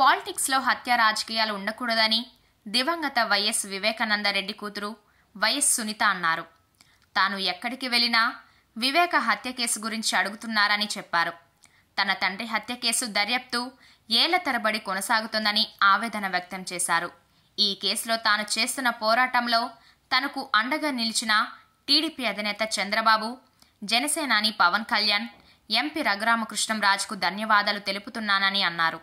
పాలిటిక్స్లో హత్య రాజకీయాలు ఉండకూడదని దివంగత వైఎస్ వివేకానందరెడ్డి కూతురు వైఎస్ సునీత అన్నారు తాను ఎక్కడికి వెళ్ళినా వివేక హత్య కేసు గురించి అడుగుతున్నారని చెప్పారు తన తండ్రి హత్య కేసు దర్యాప్తు ఏళ్ల తరబడి కొనసాగుతుందని ఆవేదన వ్యక్తం చేశారు ఈ కేసులో తాను చేస్తున్న పోరాటంలో తనకు అండగా నిలిచిన టీడీపీ అధినేత చంద్రబాబు జనసేనాని పవన్ కళ్యాణ్ ఎంపీ రఘురామకృష్ణం రాజుకు ధన్యవాదాలు తెలుపుతున్నానని అన్నారు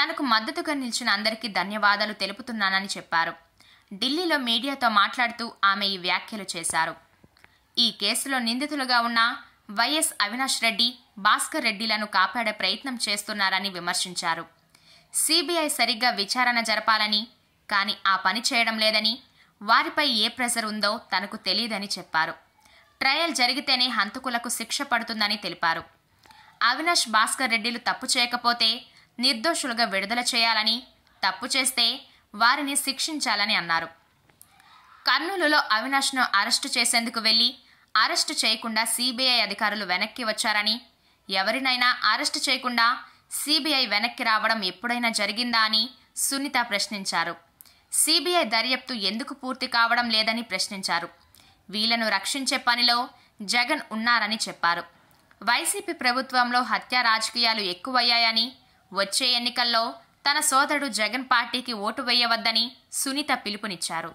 తనకు మద్దతుగా నిలిచిన అందరికీ ధన్యవాదాలు తెలుపుతున్నానని చెప్పారు ఢిల్లీలో మీడియాతో మాట్లాడుతూ ఆమె ఈ వ్యాఖ్యలు చేశారు ఈ కేసులో నిందితులుగా ఉన్న వైఎస్ అవినాష్ రెడ్డి భాస్కర్ రెడ్డిలను కాపాడే ప్రయత్నం చేస్తున్నారని విమర్శించారు సిబిఐ సరిగ్గా విచారణ జరపాలని కానీ ఆ పని చేయడం లేదని వారిపై ఏ ప్రెజర్ ఉందో తనకు తెలియదని చెప్పారు ట్రయల్ జరిగితేనే హంతకులకు శిక్ష పడుతుందని తెలిపారు అవినాష్ భాస్కర్ రెడ్డిలు తప్పు చేయకపోతే నిర్దోషులుగా విడుదల చేయాలని తప్పు చేస్తే వారిని శిక్షించాలని అన్నారు కర్నూలులో అవినాష్ను అరెస్టు చేసేందుకు వెళ్లి అరెస్టు చేయకుండా సిబిఐ అధికారులు వెనక్కి వచ్చారని ఎవరినైనా అరెస్టు చేయకుండా సిబిఐ వెనక్కి రావడం ఎప్పుడైనా జరిగిందా అని సునీత ప్రశ్నించారు సిబిఐ దర్యాప్తు ఎందుకు పూర్తి కావడం లేదని ప్రశ్నించారు వీళ్లను రక్షించే పనిలో జగన్ ఉన్నారని చెప్పారు వైసీపీ ప్రభుత్వంలో హత్యా రాజకీయాలు ఎక్కువయ్యాయని వచ్చే ఎన్నికల్లో తన సోదరుడు జగన్ పార్టీకి ఓటు వేయవద్దని సునీత పిలుపునిచ్చారు